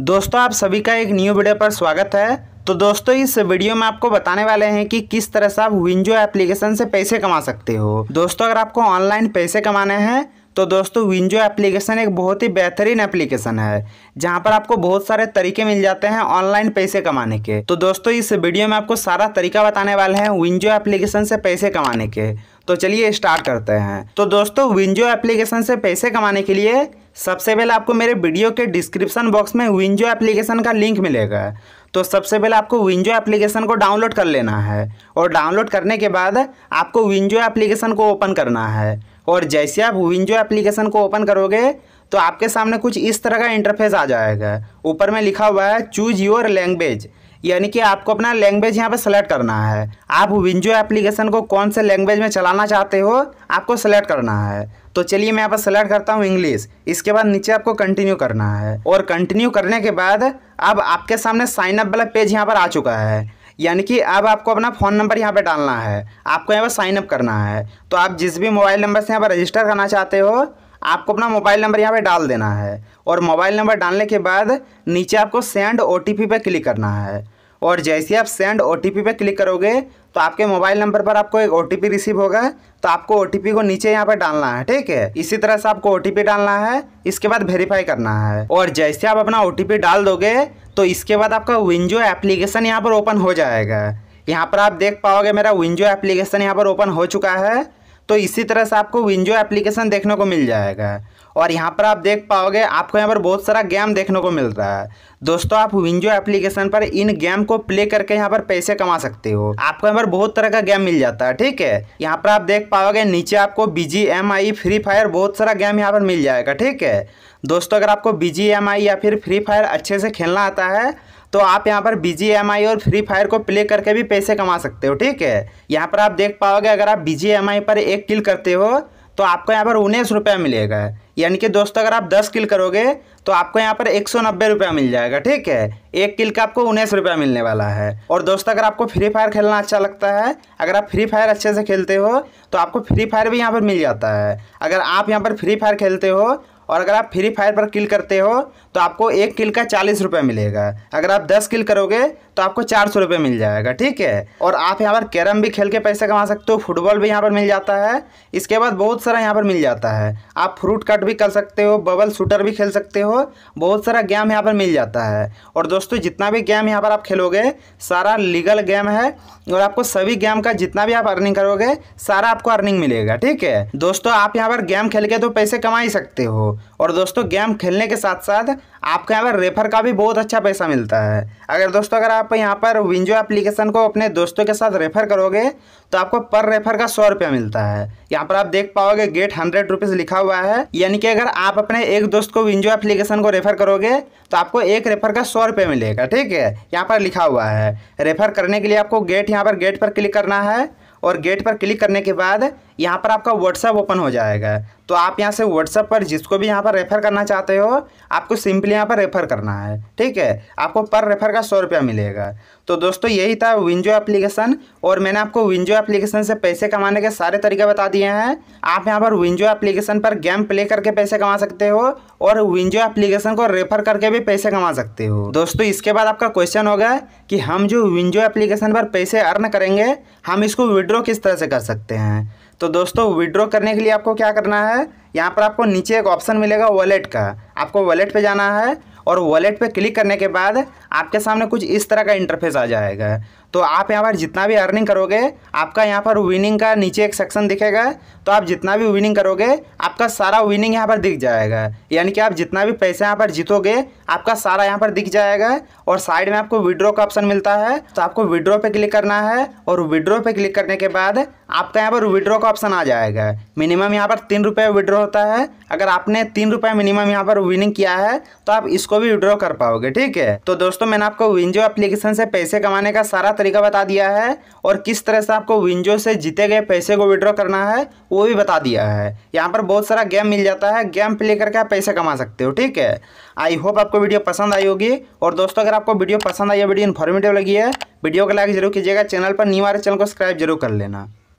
दोस्तों आप सभी का एक न्यू वीडियो पर स्वागत है तो दोस्तों इस वीडियो में आपको बताने वाले हैं कि किस तरह से आप विंजो एप्लीकेशन से पैसे कमा सकते हो दोस्तों अगर आपको ऑनलाइन पैसे कमाने हैं तो दोस्तों विंजो एप्लीकेशन एक बहुत ही बेहतरीन एप्लीकेशन है जहां पर आपको बहुत सारे तरीके मिल जाते हैं ऑनलाइन पैसे कमाने के तो दोस्तों इस वीडियो में आपको सारा तरीका बताने वाले हैं विंजो एप्लीकेशन से पैसे कमाने के तो चलिए स्टार्ट करते हैं तो दोस्तों विंजो एप्लीकेशन से पैसे कमाने के लिए सबसे पहले आपको मेरे वीडियो के डिस्क्रिप्शन बॉक्स में विंजो एप्लीकेशन का लिंक मिलेगा तो सबसे पहले आपको विंजो एप्लीकेशन को डाउनलोड कर लेना है और डाउनलोड करने के बाद आपको विंजो एप्लीकेशन को ओपन करना है और जैसे आप विंजो एप्लीकेशन को ओपन करोगे तो आपके सामने कुछ इस तरह का इंटरफेस आ जाएगा ऊपर में लिखा हुआ है चूज योर लैंग्वेज यानी कि आपको अपना लैंग्वेज यहाँ पर सेलेक्ट करना है आप विंजो एप्लीकेशन को कौन से लैंग्वेज में चलाना चाहते हो आपको सेलेक्ट करना है तो चलिए मैं यहाँ पर सेलेक्ट करता हूँ इंग्लिश इसके बाद नीचे आपको कंटिन्यू करना है और कंटिन्यू करने के बाद अब आपके सामने साइनअप वाला पेज यहाँ पर आ चुका है यानी कि अब आपको अपना फ़ोन नंबर यहाँ पर डालना है आपको यहाँ पर साइनअप करना है तो आप जिस भी मोबाइल नंबर से यहाँ पर रजिस्टर करना चाहते हो आपको अपना मोबाइल नंबर यहाँ पे डाल देना है और मोबाइल नंबर डालने के बाद नीचे आपको सेंड ओ पे क्लिक करना है और जैसे आप सेंड ओ पे क्लिक करोगे तो आपके मोबाइल नंबर पर आपको एक ओ रिसीव होगा तो आपको ओ को नीचे यहाँ पर डालना है ठीक है इसी तरह से आपको ओ डालना है इसके बाद वेरीफाई करना है और जैसे आप अपना ओ डाल दोगे तो इसके बाद आपका विंजो एप्लीकेशन यहाँ पर ओपन हो जाएगा यहाँ पर आप देख पाओगे मेरा विंजो एप्लीकेशन यहाँ पर ओपन हो चुका है तो इसी तरह से आपको विंजो एप्लीकेशन देखने को मिल जाएगा और यहाँ पर आप देख पाओगे आपको यहाँ पर बहुत सारा गेम देखने को मिल रहा है दोस्तों आप विंजो एप्लीकेशन पर इन गेम को प्ले करके यहाँ पर पैसे कमा सकते हो आपको यहाँ पर बहुत तरह का गेम मिल जाता है ठीक है यहाँ पर आप देख पाओगे नीचे आपको B G M I Free Fire बहुत सारा गेम यहाँ पर मिल जाएगा ठीक है दोस्तों अगर आपको बीजी एम आई या फिर फ्री फायर अच्छे से खेलना आता है तो आप यहाँ पर बी और फ्री फायर को प्ले करके भी पैसे कमा सकते हो ठीक है यहाँ पर आप देख पाओगे अगर आप बी पर एक किल करते हो तो आपको यहाँ पर उन्नीस रुपया मिलेगा यानी कि दोस्तों अगर आप दस किल करोगे तो आपको यहाँ पर एक सौ नब्बे रुपया मिल जाएगा ठीक है एक किल का आपको उन्नीस रुपया मिलने वाला है और दोस्तों अगर आपको फ्री फायर खेलना अच्छा लगता है अगर आप फ्री फायर अच्छे से खेलते हो तो आपको फ्री फायर भी यहाँ पर मिल जाता है अगर आप यहाँ पर फ्री फायर खेलते हो और अगर आप फ्री फायर पर किल करते हो तो आपको एक किल का चालीस रुपये मिलेगा अगर आप दस किल करोगे तो आपको चार सौ रुपये मिल जाएगा ठीक है और आप यहाँ पर कैरम भी खेल के पैसे कमा सकते हो फुटबॉल भी यहाँ पर मिल जाता है इसके बाद बहुत सारा यहाँ पर मिल जाता है आप फ्रूट कट भी कर सकते हो बबल शूटर भी खेल सकते हो बहुत सारा गेम यहाँ पर मिल जाता है और दोस्तों जितना भी गेम यहाँ पर आप खेलोगे सारा लीगल गेम है और आपको सभी गेम का जितना भी आप अर्निंग करोगे सारा आपको अर्निंग मिलेगा ठीक है दोस्तों आप यहाँ पर गेम खेल के तो पैसे कमा ही सकते हो और दोस्तों गेम खेलने के साथ साथ आपको यहाँ पर रेफर का भी बहुत अच्छा पैसा मिलता है अगर दोस्तों अगर आप यहाँ पर विंजो एप्लीकेशन को अपने दोस्तों के साथ रेफर करोगे तो आपको पर रेफर का सौ रुपया मिलता है यहाँ पर आप देख पाओगे गेट हंड्रेड रुपीज़ लिखा हुआ है यानी कि अगर आप अपने एक दोस्त को विंजो एप्लीकेशन को रेफर करोगे तो आपको एक रेफर का सौ रुपये मिलेगा ठीक है यहाँ पर लिखा हुआ है रेफर करने के लिए आपको गेट यहाँ पर गेट पर क्लिक करना है और गेट पर क्लिक करने के बाद यहाँ पर आपका व्हाट्सअप ओपन हो जाएगा तो आप यहाँ से व्हाट्सअप पर जिसको भी यहाँ पर रेफ़र करना चाहते हो आपको सिंपली यहाँ पर रेफ़र करना है ठीक है आपको पर रेफ़र का सौ रुपया मिलेगा तो दोस्तों यही था विंजो एप्लीकेशन और मैंने आपको विंजो एप्लीकेशन से पैसे कमाने के सारे तरीके बता दिए हैं आप यहाँ पर विंजो एप्लीकेशन पर गेम प्ले करके पैसे कमा सकते हो और विंजो एप्लीकेशन को रेफ़र करके भी पैसे कमा सकते हो दोस्तों इसके बाद आपका क्वेश्चन होगा कि हम जो विंजो एप्लीकेशन पर पैसे अर्न करेंगे हम इसको विड्रॉ किस तरह से कर सकते हैं तो दोस्तों विड्रॉ करने के लिए आपको क्या करना है यहाँ पर आपको नीचे एक ऑप्शन मिलेगा वॉलेट का आपको वॉलेट पे जाना है और वॉलेट पे क्लिक करने के बाद आपके सामने कुछ इस तरह का इंटरफेस आ जाएगा तो आप यहाँ पर जितना भी अर्निंग करोगे आपका यहाँ पर विनिंग का नीचे एक सेक्शन दिखेगा तो आप जितना भी विनिंग करोगे आपका सारा विनिंग यहाँ पर दिख जाएगा यानी कि आप जितना भी पैसा यहाँ पर जीतोगे आपका सारा यहाँ पर दिख जाएगा और साइड में आपको विड्रॉ का ऑप्शन मिलता है तो आपको विड्रॉ पर क्लिक करना है और विड्रॉ पर क्लिक करने के बाद आपका यहाँ पर विड्रॉ का ऑप्शन आ जाएगा मिनिमम यहाँ पर तीन रुपये विड्रॉ होता है अगर आपने तीन रुपये मिनिमम यहाँ पर विनिंग किया है तो आप इसको भी विड्रॉ कर पाओगे ठीक है तो दोस्तों मैंने आपको विंजो एप्लीकेशन से पैसे कमाने का सारा तरीका बता दिया है और किस तरह से आपको विंजो से जीते गए पैसे को विड्रॉ करना है वो भी बता दिया है यहाँ पर बहुत सारा गेम मिल जाता है गेम प्ले करके आप पैसे कमा सकते हो ठीक है आई होप आपको वीडियो पसंद आई होगी और दोस्तों अगर आपको वीडियो पसंद आई है वीडियो इन्फॉर्मेटिव लगी है वीडियो को लाइक जरूर कीजिएगा चैनल पर न्यू चैनल को सब्सक्राइब जरूर कर लेना